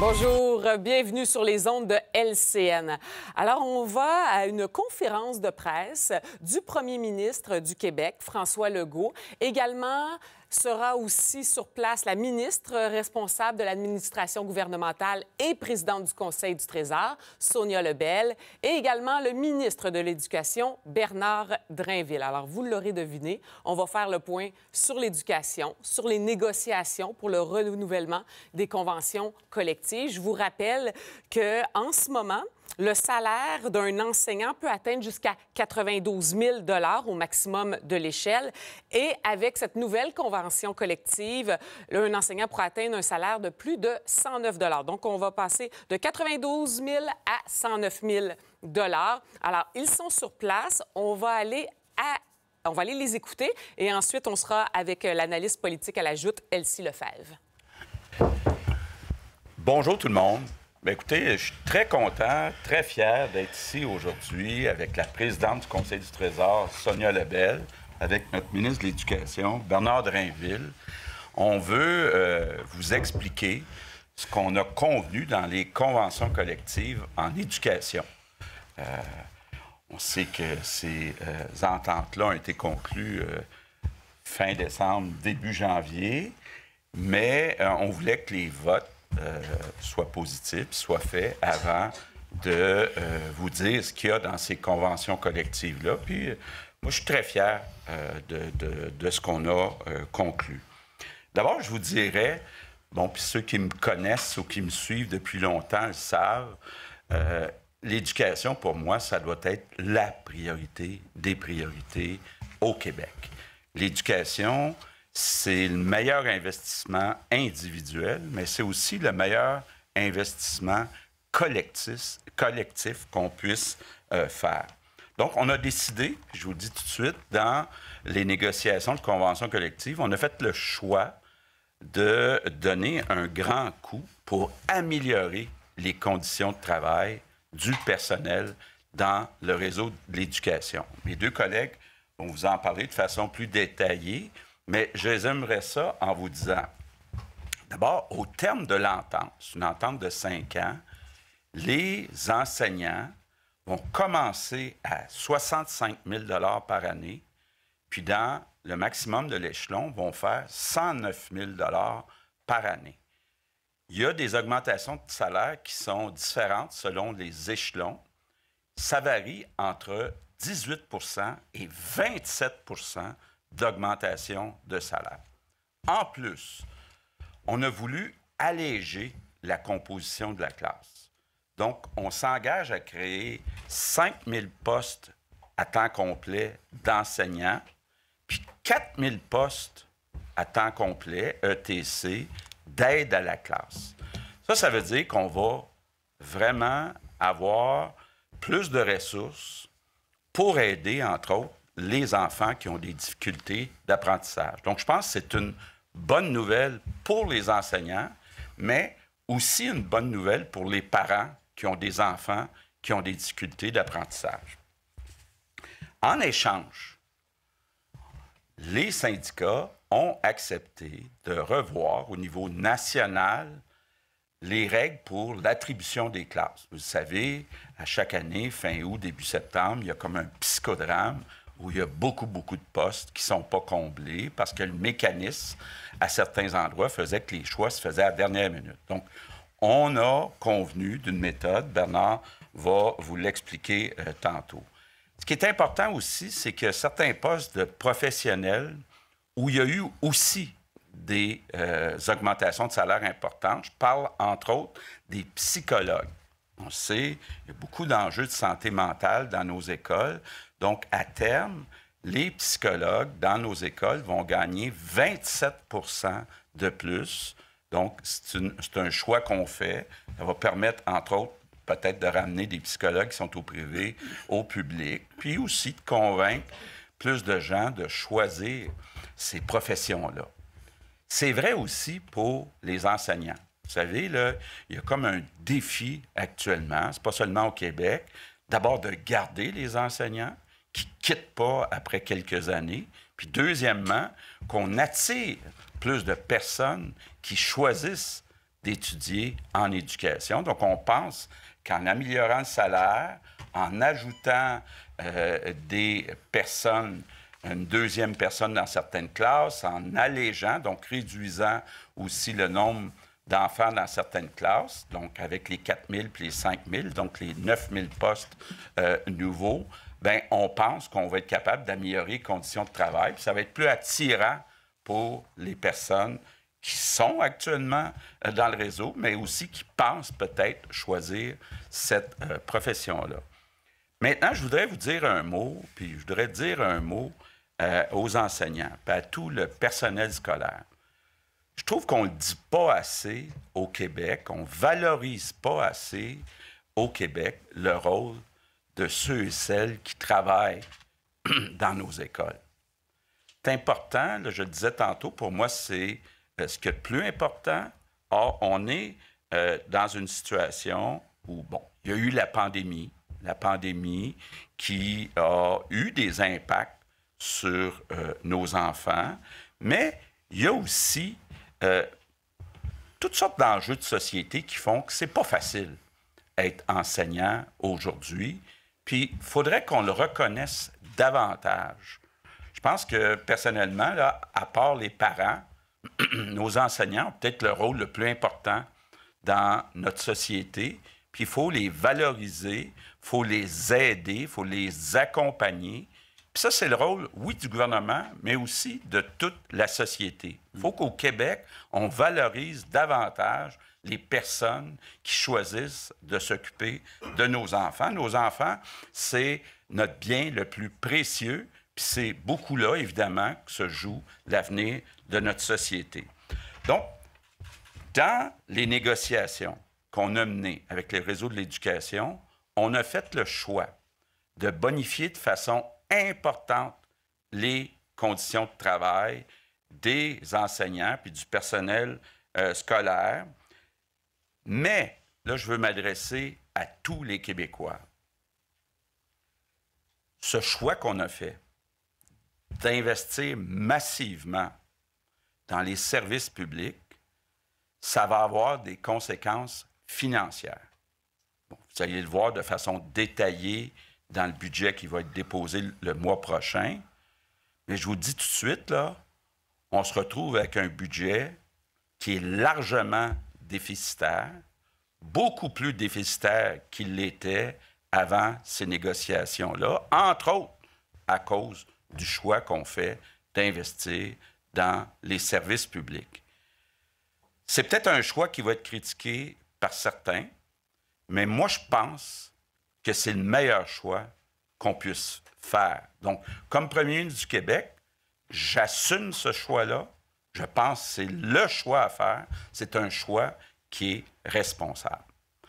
Bonjour, bienvenue sur les ondes de LCN. Alors, on va à une conférence de presse du premier ministre du Québec, François Legault, également sera aussi sur place la ministre responsable de l'administration gouvernementale et présidente du Conseil du Trésor, Sonia Lebel, et également le ministre de l'Éducation, Bernard Drainville. Alors, vous l'aurez deviné, on va faire le point sur l'éducation, sur les négociations pour le renouvellement des conventions collectives. Je vous rappelle qu'en ce moment, le salaire d'un enseignant peut atteindre jusqu'à 92 000 au maximum de l'échelle. Et avec cette nouvelle convention collective, un enseignant pourra atteindre un salaire de plus de 109 Donc, on va passer de 92 000 à 109 000 Alors, ils sont sur place. On va aller les écouter et ensuite on sera avec euh, l'analyste politique à la joute, Elsie Lefebvre. Bonjour tout le monde. Ben, écoutez, je suis très content, très fier d'être ici aujourd'hui avec la présidente du Conseil du Trésor, Sonia Lebel, avec notre ministre de l'Éducation, Bernard Drainville. On veut euh, vous expliquer ce qu'on a convenu dans les conventions collectives en éducation. Euh, on sait que ces euh, ententes-là ont été conclues fin décembre, début janvier, mais on voulait que les votes euh, soit positif, soit fait avant de euh, vous dire ce qu'il y a dans ces conventions collectives-là. Puis, euh, moi, je suis très fier de, ce qu'on a conclu. D'abord, je vous dirais, bon, puis ceux qui me connaissent ou qui me suivent depuis longtemps le savent, l'éducation, pour moi, ça doit être la priorité des priorités au Québec. L'éducation, c'est le meilleur investissement individuel, mais c'est aussi le meilleur investissement collectif, qu'on puisse euh, faire. Donc, on a décidé, je vous le dis tout de suite, dans les négociations de convention collective, on a fait le choix de donner un grand coup pour améliorer les conditions de travail du personnel dans le réseau de l'éducation. Mes deux collègues vont vous en parler de façon plus détaillée, mais je ça en vous disant, d'abord, au terme de l'entente, une entente de cinq ans, les enseignants vont commencer à 65 000 par année, puis dans le maximum de l'échelon, vont faire 109 000 par année. Il y a des augmentations de salaire qui sont différentes selon les échelons. Ça varie entre 18 et 27 d'augmentation de salaire. En plus, on a voulu alléger la composition de la classe. Donc, on s'engage à créer 5000 postes à temps complet d'enseignants, puis 4000 postes à temps complet, ETC, d'aide à la classe. Ça, ça veut dire qu'on va vraiment avoir plus de ressources pour aider, entre autres, les enfants qui ont des difficultés d'apprentissage. Donc, je pense que c'est une bonne nouvelle pour les enseignants, mais aussi une bonne nouvelle pour les parents qui ont des enfants qui ont des difficultés d'apprentissage. En échange, les syndicats ont accepté de revoir au niveau national les règles pour l'attribution des classes. Vous savez, à chaque année, fin août, début septembre, il y a comme un psychodrame où il y a beaucoup, beaucoup de postes qui ne sont pas comblés parce que le mécanisme, à certains endroits, faisait que les choix se faisaient à la dernière minute. Donc, on a convenu d'une méthode. Bernard va vous l'expliquer euh, tantôt. Ce qui est important aussi, c'est que certains postes de professionnels où il y a eu aussi des euh, augmentations de salaire importantes, je parle entre autres des psychologues. On sait, il y a beaucoup d'enjeux de santé mentale dans nos écoles. Donc, à terme, les psychologues dans nos écoles vont gagner 27 de plus. Donc, c'est un choix qu'on fait. Ça va permettre, entre autres, peut-être de ramener des psychologues qui sont au privé au public, puis aussi de convaincre plus de gens de choisir ces professions-là. C'est vrai aussi pour les enseignants. Vous savez, il y a comme un défi actuellement, c'est pas seulement au Québec, d'abord de garder les enseignants, pas après quelques années. Puis deuxièmement, qu'on attire plus de personnes qui choisissent d'étudier en éducation. Donc, on pense qu'en améliorant le salaire, en ajoutant euh, des personnes, une deuxième personne dans certaines classes, en allégeant, donc réduisant aussi le nombre d'enfants dans certaines classes, donc avec les 4 000 puis les 5 000, donc les 9 000 postes euh, nouveaux, bien, on pense qu'on va être capable d'améliorer les conditions de travail. Puis ça va être plus attirant pour les personnes qui sont actuellement euh, dans le réseau, mais aussi qui pensent peut-être choisir cette euh, profession-là. Maintenant, je voudrais vous dire un mot, puis je voudrais dire un mot euh, aux enseignants, puis à tout le personnel scolaire. Je trouve qu'on ne le dit pas assez au Québec, on ne valorise pas assez au Québec le rôle de ceux et celles qui travaillent dans nos écoles. C'est important, je le disais tantôt, pour moi, c'est euh, ce qui est le plus important. on est euh, dans une situation où, bon, il y a eu la pandémie, la pandémie qui a eu des impacts sur euh, nos enfants, mais il y a aussi toutes sortes d'enjeux de société qui font que c'est pas facile être enseignant aujourd'hui. Puis il faudrait qu'on le reconnaisse davantage. Je pense que personnellement, là, à part les parents, nos enseignants ont peut-être le rôle le plus important dans notre société. Puis il faut les valoriser, il faut les aider, il faut les accompagner, puis ça, c'est le rôle, oui, du gouvernement, mais aussi de toute la société. Il mm. faut qu'au Québec, on valorise davantage les personnes qui choisissent de s'occuper de nos enfants. Nos enfants, c'est notre bien le plus précieux, puis c'est beaucoup là, évidemment, que se joue l'avenir de notre société. Donc, dans les négociations qu'on a menées avec les réseaux de l'éducation, on a fait le choix de bonifier de façon importantes les conditions de travail des enseignants puis du personnel euh, scolaire. Mais là, je veux m'adresser à tous les Québécois. Ce choix qu'on a fait d'investir massivement dans les services publics, ça va avoir des conséquences financières. vous allez le voir de façon détaillée dans le budget qui va être déposé le mois prochain. Mais je vous dis tout de suite, là, on se retrouve avec un budget qui est largement déficitaire, beaucoup plus déficitaire qu'il l'était avant ces négociations-là, entre autres à cause du choix qu'on fait d'investir dans les services publics. C'est peut-être un choix qui va être critiqué par certains, mais moi, je pense que c'est le meilleur choix qu'on puisse faire. Donc, comme premier ministre du Québec, j'assume ce choix-là. Je pense que c'est le choix à faire. C'est un choix qui est responsable.